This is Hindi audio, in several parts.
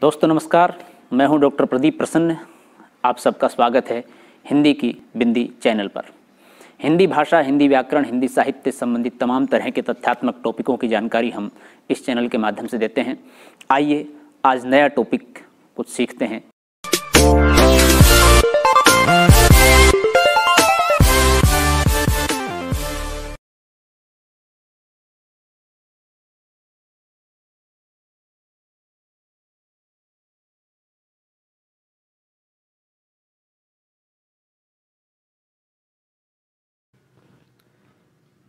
दोस्तों नमस्कार मैं हूं डॉक्टर प्रदीप प्रसन्न आप सबका स्वागत है हिंदी की बिंदी चैनल पर हिंदी भाषा हिंदी व्याकरण हिंदी साहित्य संबंधित तमाम तरह के तथ्यात्मक टॉपिकों की जानकारी हम इस चैनल के माध्यम से देते हैं आइए आज नया टॉपिक कुछ सीखते हैं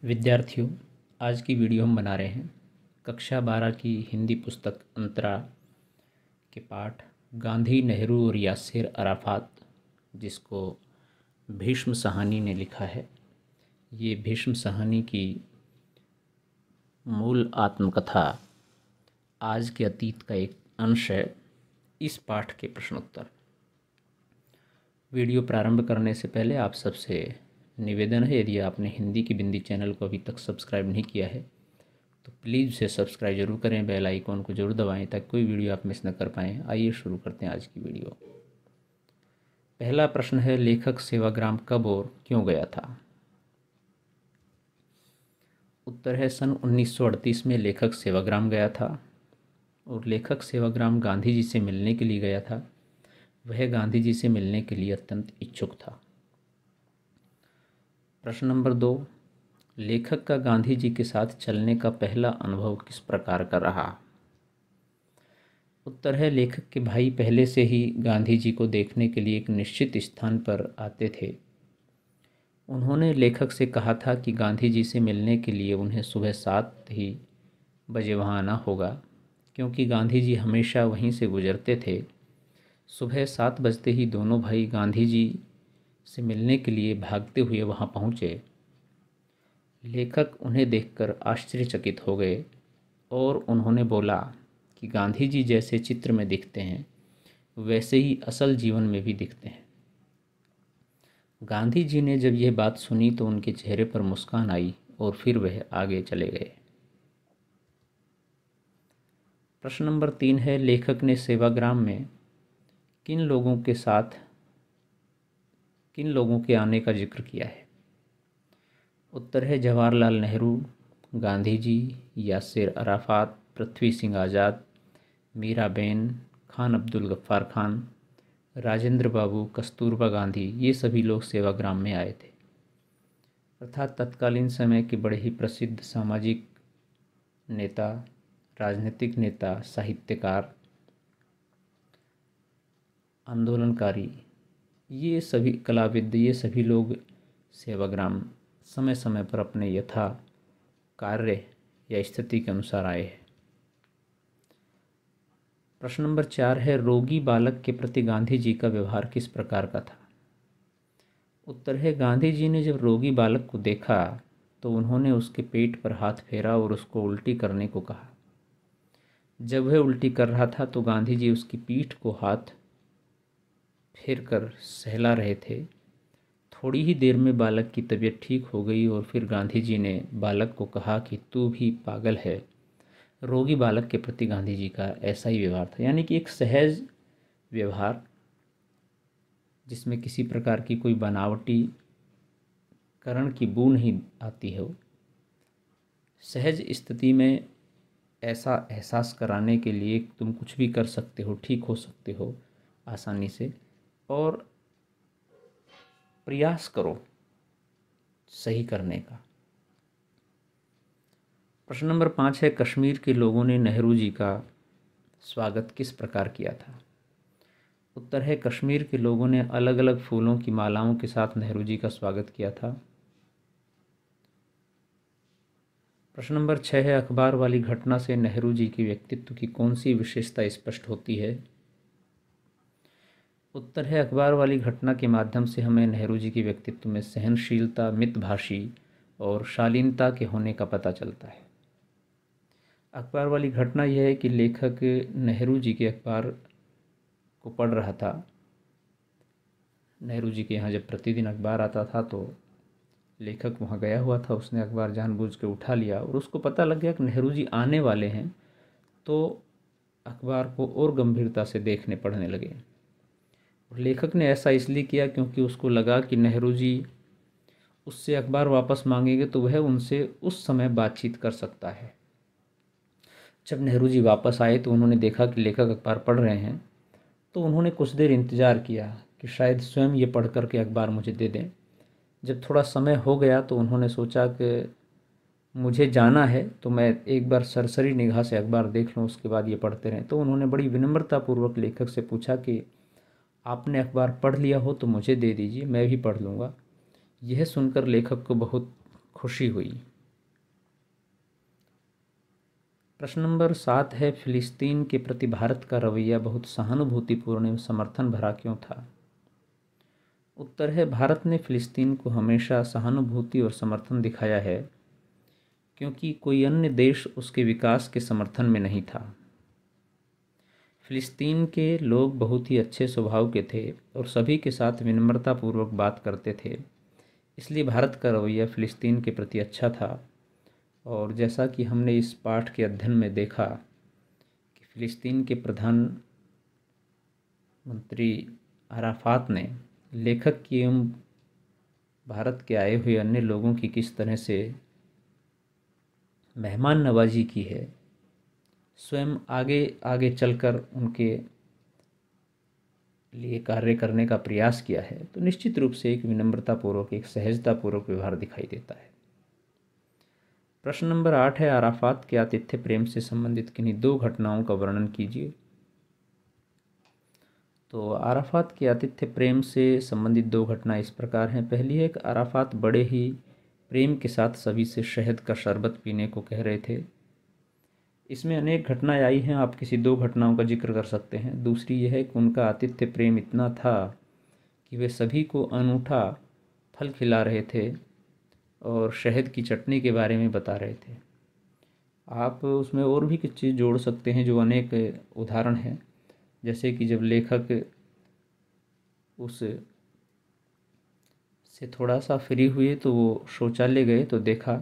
विद्यार्थियों आज की वीडियो हम बना रहे हैं कक्षा बारह की हिंदी पुस्तक अंतरा के पाठ गांधी नेहरू और यासिर अराफात जिसको भीष्म सहानी ने लिखा है ये भीष्म सहानी की मूल आत्मकथा आज के अतीत का एक अंश है इस पाठ के प्रश्नोत्तर वीडियो प्रारंभ करने से पहले आप सबसे निवेदन है यदि आपने हिंदी की बिंदी चैनल को अभी तक सब्सक्राइब नहीं किया है तो प्लीज़ उसे सब्सक्राइब जरूर करें बेल आइकॉन को जरूर दबाएं ताकि कोई वीडियो आप मिस न कर पाएँ आइए शुरू करते हैं आज की वीडियो पहला प्रश्न है लेखक सेवाग्राम कब और क्यों गया था उत्तर है सन 1938 में लेखक सेवाग्राम गया था और लेखक सेवाग्राम गांधी जी से मिलने के लिए गया था वह गांधी जी से मिलने के लिए अत्यंत इच्छुक था प्रश्न नंबर दो लेखक का गांधी जी के साथ चलने का पहला अनुभव किस प्रकार का रहा उत्तर है लेखक के भाई पहले से ही गांधी जी को देखने के लिए एक निश्चित स्थान पर आते थे उन्होंने लेखक से कहा था कि गांधी जी से मिलने के लिए उन्हें सुबह सात ही बजे वहाँ आना होगा क्योंकि गांधी जी हमेशा वहीं से गुजरते थे सुबह सात बजते ही दोनों भाई गांधी जी से मिलने के लिए भागते हुए वहाँ पहुँचे लेखक उन्हें देखकर आश्चर्यचकित हो गए और उन्होंने बोला कि गांधी जी जैसे चित्र में दिखते हैं वैसे ही असल जीवन में भी दिखते हैं गांधी जी ने जब यह बात सुनी तो उनके चेहरे पर मुस्कान आई और फिर वह आगे चले गए प्रश्न नंबर तीन है लेखक ने सेवाग्राम में किन लोगों के साथ किन लोगों के आने का जिक्र किया है उत्तर है जवाहरलाल नेहरू गांधी जी यासिर अराफात पृथ्वी सिंह आज़ाद मीराबेन खान अब्दुल गफ्फार खान राजेंद्र बाबू कस्तूरबा गांधी ये सभी लोग सेवाग्राम में आए थे अर्थात तत्कालीन समय के बड़े ही प्रसिद्ध सामाजिक नेता राजनीतिक नेता साहित्यकार आंदोलनकारी ये सभी कलाविद ये सभी लोग सेवाग्राम समय समय पर अपने यथा कार्य या स्थिति के अनुसार आए हैं प्रश्न नंबर चार है रोगी बालक के प्रति गांधी जी का व्यवहार किस प्रकार का था उत्तर है गांधी जी ने जब रोगी बालक को देखा तो उन्होंने उसके पेट पर हाथ फेरा और उसको उल्टी करने को कहा जब वह उल्टी कर रहा था तो गांधी जी उसकी पीठ को हाथ फेर कर सहला रहे थे थोड़ी ही देर में बालक की तबीयत ठीक हो गई और फिर गांधी जी ने बालक को कहा कि तू भी पागल है रोगी बालक के प्रति गांधी जी का ऐसा ही व्यवहार था यानी कि एक सहज व्यवहार जिसमें किसी प्रकार की कोई बनावटी करण की बू नहीं आती है सहज स्थिति में ऐसा एहसास कराने के लिए तुम कुछ भी कर सकते हो ठीक हो सकते हो आसानी से और प्रयास करो सही करने का प्रश्न नंबर पाँच है कश्मीर के लोगों ने नेहरू जी का स्वागत किस प्रकार किया था उत्तर है कश्मीर के लोगों ने अलग अलग फूलों की मालाओं के साथ नेहरू जी का स्वागत किया था प्रश्न नंबर छः है अखबार वाली घटना से नेहरू जी के व्यक्तित्व की कौन सी विशेषता स्पष्ट होती है उत्तर है अखबार वाली घटना के माध्यम से हमें नेहरू जी के व्यक्तित्व में सहनशीलता मितभाषी और शालीनता के होने का पता चलता है अखबार वाली घटना यह है कि लेखक नेहरू जी के अखबार को पढ़ रहा था नेहरू जी के यहाँ जब प्रतिदिन अखबार आता था तो लेखक वहाँ गया हुआ था उसने अखबार जानबूझ के उठा लिया और उसको पता लग गया कि नेहरू जी आने वाले हैं तो अखबार को और गंभीरता से देखने पढ़ने लगे लेखक ने ऐसा इसलिए किया क्योंकि उसको लगा कि नेहरू जी उससे अखबार वापस मांगेंगे तो वह उनसे उस समय बातचीत कर सकता है जब नेहरू जी वापस आए तो उन्होंने देखा कि लेखक अखबार पढ़ रहे हैं तो उन्होंने कुछ देर इंतज़ार किया कि शायद स्वयं ये पढ़ कर के अखबार मुझे दे दें जब थोड़ा समय हो गया तो उन्होंने सोचा कि मुझे जाना है तो मैं एक बार सरसरी निगाह से अखबार देख लूँ उसके बाद ये पढ़ते रहें तो उन्होंने बड़ी विनम्रतापूर्वक लेखक से पूछा कि आपने अखबार पढ़ लिया हो तो मुझे दे दीजिए मैं भी पढ़ लूँगा यह सुनकर लेखक को बहुत खुशी हुई प्रश्न नंबर सात है फिलिस्तीन के प्रति भारत का रवैया बहुत सहानुभूतिपूर्ण एवं समर्थन भरा क्यों था उत्तर है भारत ने फिलिस्तीन को हमेशा सहानुभूति और समर्थन दिखाया है क्योंकि कोई अन्य देश उसके विकास के समर्थन में नहीं था फ़िलिस्तीन के लोग बहुत ही अच्छे स्वभाव के थे और सभी के साथ विनम्रतापूर्वक बात करते थे इसलिए भारत का रवैया फ़िलिस्तीन के प्रति अच्छा था और जैसा कि हमने इस पाठ के अध्ययन में देखा कि फ़िलिस्तीन के प्रधान मंत्री अराफात ने लेखक की एवं भारत के आए हुए अन्य लोगों की किस तरह से मेहमान नवाजी की है स्वयं आगे आगे चलकर उनके लिए कार्य करने का प्रयास किया है तो निश्चित रूप से एक विनम्रतापूर्वक एक सहजतापूर्वक व्यवहार दिखाई देता है प्रश्न नंबर आठ है आराफात के आतिथ्य प्रेम से संबंधित किन्हीं दो घटनाओं का वर्णन कीजिए तो आराफात के आतिथ्य प्रेम से संबंधित दो घटना इस प्रकार हैं पहली है कि आराफात बड़े ही प्रेम के साथ सभी से शहद का शरबत पीने को कह रहे थे इसमें अनेक घटनाएं आई हैं आप किसी दो घटनाओं का जिक्र कर सकते हैं दूसरी यह है कि उनका आतिथ्य प्रेम इतना था कि वे सभी को अनूठा फल खिला रहे थे और शहद की चटनी के बारे में बता रहे थे आप उसमें और भी कुछ चीज़ जोड़ सकते हैं जो अनेक उदाहरण हैं जैसे कि जब लेखक उस से थोड़ा सा फ्री हुए तो वो शौचालय गए तो देखा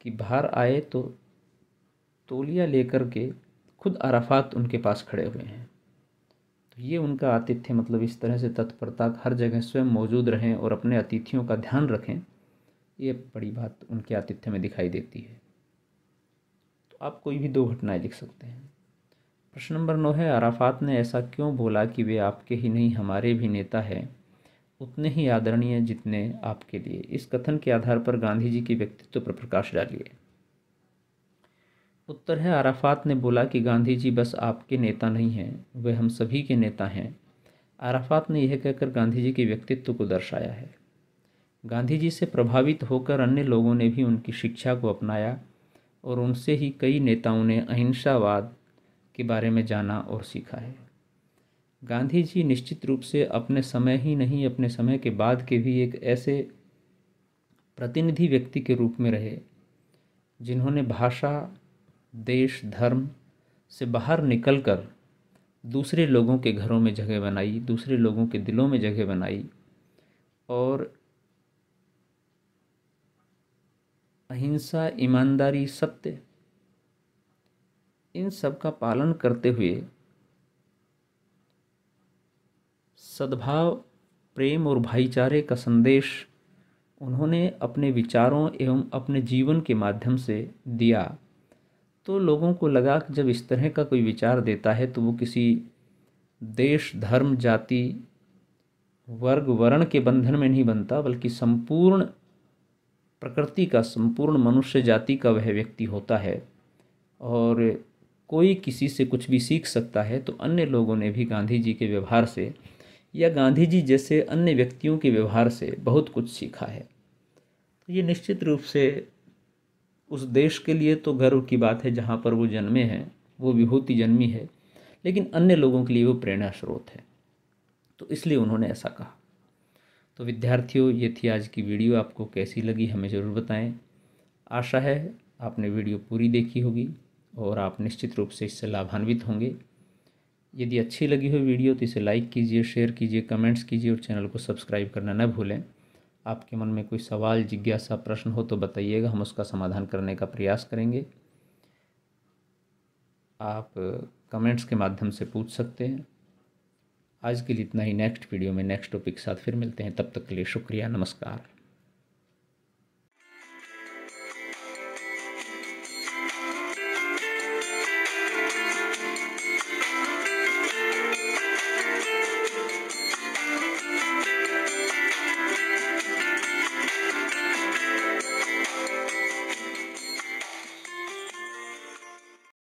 कि बाहर आए तो तोलिया लेकर के खुद अराफात उनके पास खड़े हुए हैं तो ये उनका आतिथ्य मतलब इस तरह से तत्परता हर जगह स्वयं मौजूद रहें और अपने अतिथियों का ध्यान रखें ये बड़ी बात उनके आतिथ्य में दिखाई देती है तो आप कोई भी दो घटनाएं लिख सकते हैं प्रश्न नंबर नौ है अराफात ने ऐसा क्यों बोला कि वे आपके ही नहीं हमारे भी नेता है उतने ही आदरणीय जितने आपके लिए इस कथन के आधार पर गांधी जी के व्यक्तित्व पर प्रकाश डालिए उत्तर है आराफात ने बोला कि गांधी जी बस आपके नेता नहीं हैं वे हम सभी के नेता हैं आराफात ने यह कहकर गांधी जी के व्यक्तित्व को दर्शाया है गांधी जी से प्रभावित होकर अन्य लोगों ने भी उनकी शिक्षा को अपनाया और उनसे ही कई नेताओं ने अहिंसावाद के बारे में जाना और सीखा है गांधी जी निश्चित रूप से अपने समय ही नहीं अपने समय के बाद के भी एक ऐसे प्रतिनिधि व्यक्ति के रूप में रहे जिन्होंने भाषा देश धर्म से बाहर निकलकर दूसरे लोगों के घरों में जगह बनाई दूसरे लोगों के दिलों में जगह बनाई और अहिंसा ईमानदारी सत्य इन सब का पालन करते हुए सद्भाव प्रेम और भाईचारे का संदेश उन्होंने अपने विचारों एवं अपने जीवन के माध्यम से दिया तो लोगों को लगा कि जब इस तरह का कोई विचार देता है तो वो किसी देश धर्म जाति वर्ग वर्ण के बंधन में नहीं बनता बल्कि संपूर्ण प्रकृति का संपूर्ण मनुष्य जाति का वह व्यक्ति होता है और कोई किसी से कुछ भी सीख सकता है तो अन्य लोगों ने भी गांधी जी के व्यवहार से या गांधी जी जैसे अन्य व्यक्तियों के व्यवहार से बहुत कुछ सीखा है तो ये निश्चित रूप से उस देश के लिए तो गर्व की बात है जहाँ पर वो जन्मे हैं वो विभूति जन्मी है लेकिन अन्य लोगों के लिए वो प्रेरणा स्रोत है तो इसलिए उन्होंने ऐसा कहा तो विद्यार्थियों ये थी आज की वीडियो आपको कैसी लगी हमें ज़रूर बताएं आशा है आपने वीडियो पूरी देखी होगी और आप निश्चित रूप से इससे लाभान्वित होंगे यदि अच्छी लगी हुई वीडियो तो इसे लाइक कीजिए शेयर कीजिए कमेंट्स कीजिए और चैनल को सब्सक्राइब करना न भूलें आपके मन में कोई सवाल जिज्ञासा प्रश्न हो तो बताइएगा हम उसका समाधान करने का प्रयास करेंगे आप कमेंट्स के माध्यम से पूछ सकते हैं आज के लिए इतना ही नेक्स्ट वीडियो में नेक्स्ट टॉपिक के साथ फिर मिलते हैं तब तक के लिए शुक्रिया नमस्कार